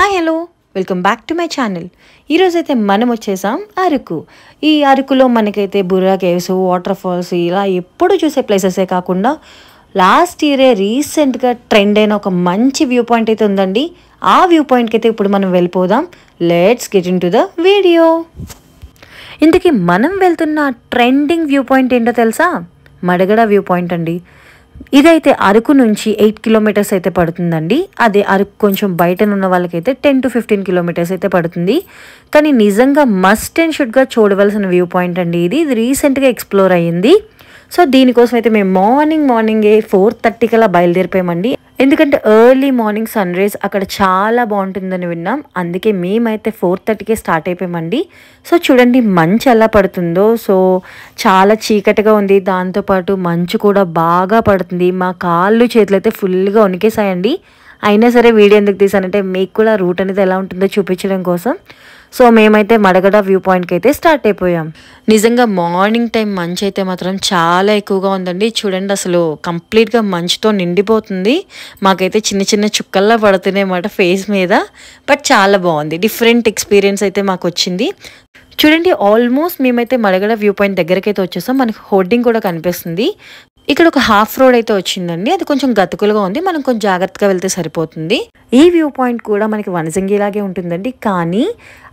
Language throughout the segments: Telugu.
hi hello welcome back to my channel ఈరోజైతే మనం వచ్చేసాం అరకు ఈ అరకులో మనకైతే బుర్రా కేవ్స్ వాటర్ ఫాల్స్ ఇలా ఎప్పుడు చూసే ప్లేసెసే కాకుండా లాస్ట్ ఇయరే రీసెంట్గా ట్రెండ్ అయిన ఒక మంచి వ్యూ పాయింట్ అయితే ఉందండి ఆ వ్యూ పాయింట్కి అయితే ఇప్పుడు మనం వెళ్ళిపోదాం let's get into the video ఇంతకీ మనం వెళ్తున్న ట్రెండింగ్ వ్యూ పాయింట్ ఏంటో తెలుసా మడగడ వ్యూ పాయింట్ అండి ఇదైతే అరకు నుంచి ఎయిట్ కిలోమీటర్స్ అయితే పడుతుందండి అదే అరకు కొంచెం బయట ఉన్న వాళ్ళకైతే టెన్ టు ఫిఫ్టీన్ కిలోమీటర్స్ అయితే పడుతుంది కానీ నిజంగా మస్ట్ అండ్ షుడ్గా చూడవలసిన వ్యూ పాయింట్ అండి ఇది ఇది రీసెంట్గా ఎక్స్ప్లోర్ అయ్యింది సో దీనికోసం అయితే మేము మార్నింగ్ మార్నింగే ఫోర్ అలా బయలుదేరిపోయామండి ఎందుకంటే ఎర్లీ మార్నింగ్ సన్ రైజ్ అక్కడ చాలా బాగుంటుందని విన్నాం అందుకే మేమైతే ఫోర్ థర్టీకే స్టార్ట్ అయిపోయామండి సో చూడండి మంచు ఎలా పడుతుందో సో చాలా చీకటిగా ఉంది దాంతోపాటు మంచు కూడా బాగా పడుతుంది మా కాళ్ళు చేతులు అయితే ఫుల్గా ఉనికేసాయండి అయినా సరే వీడియో ఎందుకు తీసానంటే మీకు కూడా రూట్ అనేది ఎలా ఉంటుందో చూపించడం కోసం సో మేమైతే మడగడ వ్యూ పాయింట్కి అయితే స్టార్ట్ అయిపోయాం నిజంగా మార్నింగ్ టైం మంచు అయితే మాత్రం చాలా ఎక్కువగా ఉందండి చూడండి అసలు కంప్లీట్గా మంచుతో నిండిపోతుంది మాకైతే చిన్న చిన్న చుక్కల్లా పడుతున్నాయి అన్నమాట ఫేస్ మీద బట్ చాలా బాగుంది డిఫరెంట్ ఎక్స్పీరియన్స్ అయితే మాకు వచ్చింది చూడండి ఆల్మోస్ట్ మేమైతే మడగడ వ్యూ పాయింట్ దగ్గరకైతే వచ్చేసాం మనకి హోర్డింగ్ కూడా కనిపిస్తుంది ఇక్కడ ఒక హాఫ్ రోడ్ అయితే వచ్చిందండి అది కొంచెం గతుకులుగా ఉంది మనం కొంచెం జాగ్రత్తగా వెళ్తే సరిపోతుంది ఈ వ్యూ పాయింట్ కూడా మనకి వనజంగిలాగే ఉంటుందండి కానీ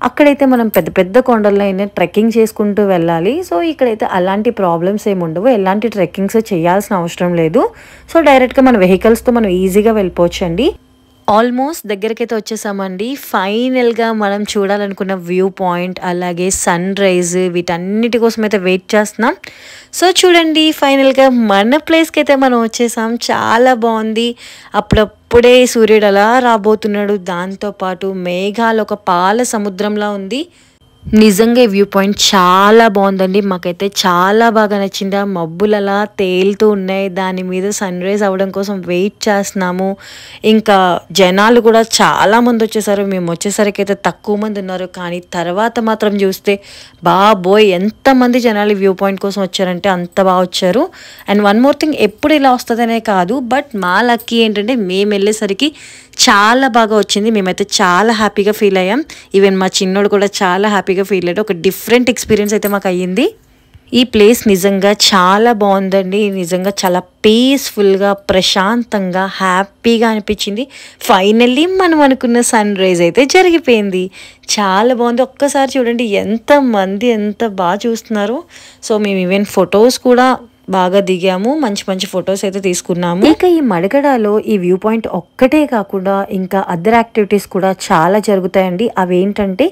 అక్కడైతే మనం పెద్ద పెద్ద కొండల్లో అయినా ట్రెక్కింగ్ చేసుకుంటూ వెళ్ళాలి సో ఇక్కడైతే అలాంటి ప్రాబ్లమ్స్ ఏమి ఉండవు ఎలాంటి ట్రెక్కింగ్స్ చేయాల్సిన అవసరం లేదు సో డైరెక్ట్గా మన వెహికల్స్తో మనం ఈజీగా అండి ఆల్మోస్ట్ దగ్గరకైతే వచ్చేసామండి ఫైనల్గా మనం చూడాలనుకున్న వ్యూ పాయింట్ అలాగే సన్ రైజ్ వీటన్నిటి కోసం అయితే వెయిట్ చేస్తున్నాం సో చూడండి ఫైనల్గా మన ప్లేస్కి అయితే మనం వచ్చేసాం చాలా బాగుంది అప్పుడప్పుడే సూర్యుడు అలా రాబోతున్నాడు దాంతోపాటు మేఘాలు ఒక పాల సముద్రంలా ఉంది నిజంగా వ్యూ పాయింట్ చాలా బాగుందండి మాకైతే చాలా బాగా నచ్చింది ఆ మబ్బులు అలా తేలుతూ ఉన్నాయి దాని మీద సన్ రైజ్ అవ్వడం కోసం వెయిట్ చేస్తున్నాము ఇంకా జనాలు కూడా చాలా మంది వచ్చేసారు మేము వచ్చేసరికి అయితే తక్కువ మంది ఉన్నారు కానీ తర్వాత మాత్రం చూస్తే బాబోయ్ ఎంతమంది జనాలు వ్యూ పాయింట్ కోసం వచ్చారంటే అంత బాగా వచ్చారు అండ్ వన్ మోర్ థింగ్ ఎప్పుడు ఇలా వస్తుందనే కాదు బట్ మా లక్కీ ఏంటంటే మేము వెళ్ళేసరికి చాలా బాగా వచ్చింది మేమైతే చాలా హ్యాపీగా ఫీల్ అయ్యాం ఈవెన్ మా చిన్నోడు కూడా చాలా హ్యాపీగా హ్యాపీగా ఫీల్ అయ్యాడు ఒక డిఫరెంట్ ఎక్స్పీరియన్స్ అయితే మాకు అయ్యింది ఈ ప్లేస్ నిజంగా చాలా బాగుందండి నిజంగా చాలా పీస్ఫుల్గా ప్రశాంతంగా హ్యాపీగా అనిపించింది ఫైనల్లీ మనం అనుకున్న సన్ రైజ్ అయితే జరిగిపోయింది చాలా బాగుంది ఒక్కసారి చూడండి ఎంతమంది ఎంత బాగా చూస్తున్నారు సో మేము ఈవెన్ ఫొటోస్ కూడా బాగా దిగాము మంచి మంచి ఫొటోస్ అయితే తీసుకున్నాము ఇక ఈ మడగడలో ఈ వ్యూ పాయింట్ ఒక్కటే కాకుండా ఇంకా అదర్ యాక్టివిటీస్ కూడా చాలా జరుగుతాయండి అవేంటంటే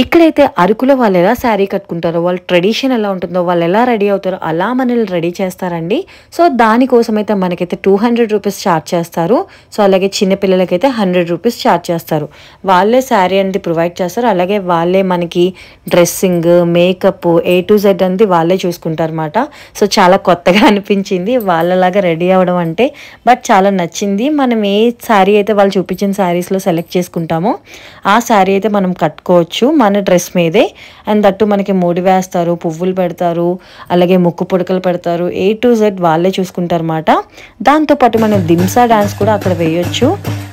ఇక్కడైతే అరకులో వాళ్ళు ఎలా శారీ కట్టుకుంటారో వాళ్ళ ట్రెడిషన్ ఎలా ఉంటుందో వాళ్ళు ఎలా రెడీ అవుతారో అలా మనల్ని రెడీ చేస్తారండి సో దానికోసం అయితే మనకైతే టూ హండ్రెడ్ రూపీస్ ఛార్జ్ చేస్తారు సో అలాగే చిన్నపిల్లలకైతే హండ్రెడ్ రూపీస్ ఛార్జ్ చేస్తారు వాళ్ళే శారీ అనేది ప్రొవైడ్ చేస్తారు అలాగే వాళ్ళే మనకి dressing makeup A to Z అనేది వాళ్ళే చూసుకుంటారు అనమాట సో చాలా కొత్తగా అనిపించింది వాళ్ళలాగా రెడీ అవ్వడం అంటే బట్ చాలా నచ్చింది మనం ఏ శారీ అయితే వాళ్ళు చూపించిన శారీస్లో సెలెక్ట్ చేసుకుంటామో ఆ శారీ అయితే మనం కట్టుకోవచ్చు మన డ్రెస్ మీదే అండ్ దట్టు మనకి మోడి వేస్తారు పువ్వులు పెడతారు అలాగే ముక్కు పుడకలు పెడతారు ఏ టు జెడ్ వాళ్ళే చూసుకుంటారు అన్నమాట దాంతోపాటు మనం దింసా డ్యాన్స్ కూడా అక్కడ వేయొచ్చు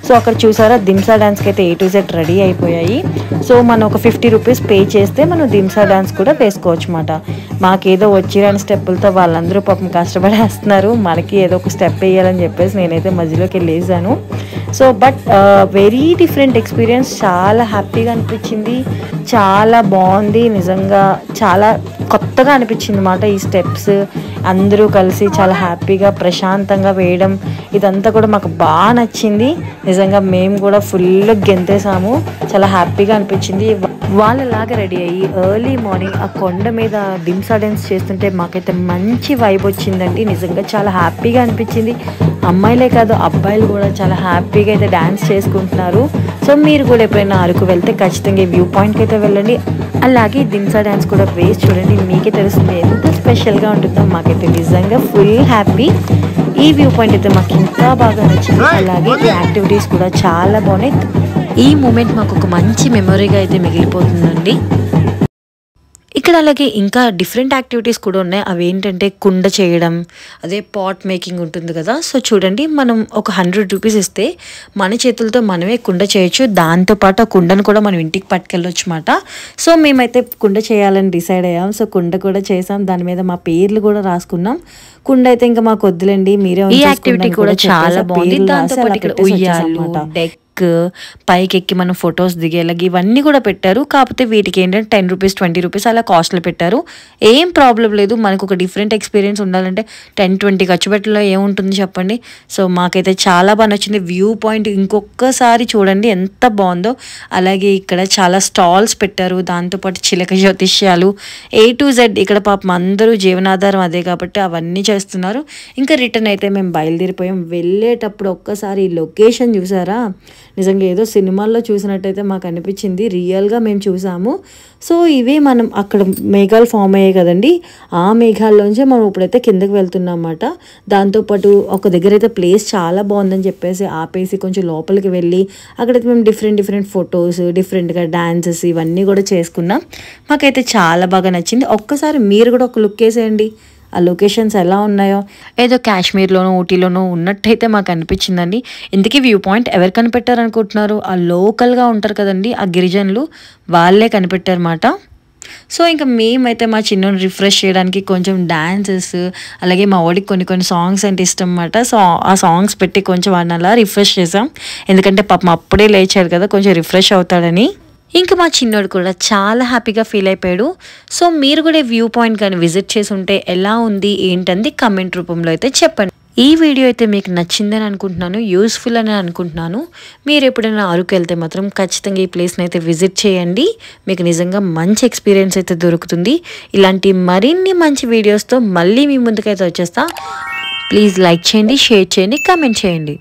సో అక్కడ చూసారా దింసా డ్యాన్స్కి అయితే ఏ టు జెడ్ రెడీ అయిపోయాయి సో మనం ఒక ఫిఫ్టీ రూపీస్ పే చేస్తే మనం దింసా డ్యాన్స్ కూడా వేసుకోవచ్చు అన్నమాట మాకేదో వచ్చిరాని స్టెప్పులతో వాళ్ళందరూ పాపం కష్టపడేస్తున్నారు మనకి ఏదో ఒక స్టెప్ వేయాలని చెప్పేసి నేనైతే మధ్యలోకి వెళ్ళేసాను so but very different experience చాలా హ్యాపీగా అనిపించింది చాలా బాగుంది నిజంగా చాలా కొత్తగా అనిపించింది అనమాట ఈ స్టెప్స్ అందరూ కలిసి చాలా హ్యాపీగా ప్రశాంతంగా వేయడం ఇదంతా కూడా మాకు బాగా నచ్చింది నిజంగా మేము కూడా ఫుల్ గెంతేసాము చాలా హ్యాపీగా అనిపించింది వాళ్ళలాగా రెడీ అయ్యి ఎర్లీ మార్నింగ్ ఆ కొండ మీద దిమ్సా డ్యాన్స్ చేస్తుంటే మాకైతే మంచి వైబ్ వచ్చిందండి నిజంగా చాలా హ్యాపీగా అనిపించింది అమ్మాయిలే కాదు అబ్బాయిలు కూడా చాలా హ్యాపీగా అయితే డ్యాన్స్ చేసుకుంటున్నారు సో మీరు కూడా ఎప్పుడైనా అరకు వెళ్తే ఖచ్చితంగా వ్యూ పాయింట్కి అయితే వెళ్ళండి అలాగే దిమ్సా డ్యాన్స్ కూడా వేసి చూడండి మీకే తెలుస్తుంది ఎంత స్పెషల్గా ఉంటుందో మాకైతే నిజంగా ఫుల్ హ్యాపీ ఈ వ్యూ పాయింట్ అయితే మాకు ఇంకా బాగా నచ్చింది అలాగే యాక్టివిటీస్ కూడా చాలా బాగున్నాయి ఈ మూమెంట్ మాకు ఒక మంచి మెమొరీగా అయితే మిగిలిపోతుందండి ఇక్కడ అలాగే ఇంకా డిఫరెంట్ యాక్టివిటీస్ కూడా ఉన్నాయి అవి ఏంటంటే కుండ చేయడం అదే పాట్ మేకింగ్ ఉంటుంది కదా సో చూడండి మనం ఒక హండ్రెడ్ రూపీస్ ఇస్తే మన చేతులతో మనమే కుండ చేయొచ్చు దాంతోపాటు ఆ కుండను కూడా మనం ఇంటికి పట్టుకెళ్ళొచ్చు మాట సో మేమైతే కుండ చేయాలని డిసైడ్ అయ్యాం సో కుండ కూడా చేసాం దాని మీద మా పేర్లు కూడా రాసుకున్నాం కుండ అయితే ఇంకా మాకు వద్దులండి మీరే ఈ యాక్టివిటీ కూడా చాలా బాగుంది దాంతో పాటు ఇక్కడ ఉయ్యాలు పైకి ఎక్కి మనం ఫొటోస్ దిగేలాగా ఇవన్నీ కూడా పెట్టారు కాకపోతే వీటికి ఏంటంటే టెన్ రూపీస్ ట్వంటీ రూపీస్ అలా కాస్ట్లో పెట్టారు ఏం ప్రాబ్లం లేదు మనకు ఒక డిఫరెంట్ ఎక్స్పీరియన్స్ ఉండాలంటే టెన్ ట్వంటీ ఖర్చు పెట్టలో ఏముంటుంది చెప్పండి సో మాకైతే చాలా బాగా నచ్చింది వ్యూ పాయింట్ ఇంకొకసారి చూడండి ఎంత బాగుందో అలాగే ఇక్కడ చాలా స్టాల్స్ పెట్టారు దాంతోపాటు చిలక జ్యోతిష్యాలు ఏ టు జెడ్ ఇక్కడ పాపం అందరూ జీవనాధారం అదే కాబట్టి అవన్నీ చేస్తున్నారు ఇంకా రిటర్న్ అయితే మేము బయలుదేరిపోయాం వెళ్ళేటప్పుడు ఒక్కసారి లొకేషన్ చూసారా నిజంగా ఏదో సినిమాల్లో చూసినట్టయితే మాకు అనిపించింది రియల్గా మేము చూసాము సో ఇవి మనం అక్కడ మేఘాలు ఫామ్ అయ్యాయి కదండి ఆ మేఘాల్లోంచే మనం ఇప్పుడైతే కిందకి వెళ్తున్నాం అన్నమాట దాంతోపాటు ఒక దగ్గర అయితే ప్లేస్ చాలా బాగుందని చెప్పేసి ఆపేసి కొంచెం లోపలికి వెళ్ళి అక్కడైతే మేము డిఫరెంట్ డిఫరెంట్ ఫొటోస్ డిఫరెంట్గా డ్యాన్సెస్ ఇవన్నీ కూడా చేసుకున్నాం మాకైతే చాలా బాగా నచ్చింది ఒక్కసారి మీరు కూడా ఒక లుక్ వేసేయండి ఆ లొకేషన్స్ ఎలా ఉన్నాయో ఏదో కాశ్మీర్లోనో ఊటీలోనో ఉన్నట్టయితే మాకు అనిపించిందండి ఇంతకీ వ్యూ పాయింట్ ఎవరు కనిపెట్టారు అనుకుంటున్నారు ఆ లోకల్గా ఉంటారు కదండి ఆ గిరిజనులు వాళ్ళే కనిపెట్టారన్నమాట సో ఇంకా మేమైతే మా చిన్న రిఫ్రెష్ చేయడానికి కొంచెం డ్యాన్సెస్ అలాగే మా వాడికి కొన్ని కొన్ని సాంగ్స్ అంటే ఇష్టం అన్నమాట సో ఆ సాంగ్స్ పెట్టి కొంచెం వాడిని అలా రిఫ్రెష్ చేసాం ఎందుకంటే పాపం అప్పుడే లేచారు కదా కొంచెం రిఫ్రెష్ అవుతాడని ఇంకా మా చిన్నోడు కూడా చాలా హ్యాపీగా ఫీల్ అయిపోయాడు సో మీరు కూడా వ్యూ పాయింట్ కానీ విజిట్ చేసి ఉంటే ఎలా ఉంది ఏంటంది కమెంట్ రూపంలో అయితే చెప్పండి ఈ వీడియో అయితే మీకు నచ్చిందని అనుకుంటున్నాను యూస్ఫుల్ అని అనుకుంటున్నాను మీరు ఎప్పుడైనా అరకు వెళ్తే మాత్రం ఖచ్చితంగా ఈ ప్లేస్ని అయితే విజిట్ చేయండి మీకు నిజంగా మంచి ఎక్స్పీరియన్స్ అయితే దొరుకుతుంది ఇలాంటి మరిన్ని మంచి వీడియోస్తో మళ్ళీ మీ ముందుకైతే వచ్చేస్తా ప్లీజ్ లైక్ చేయండి షేర్ చేయండి కామెంట్ చేయండి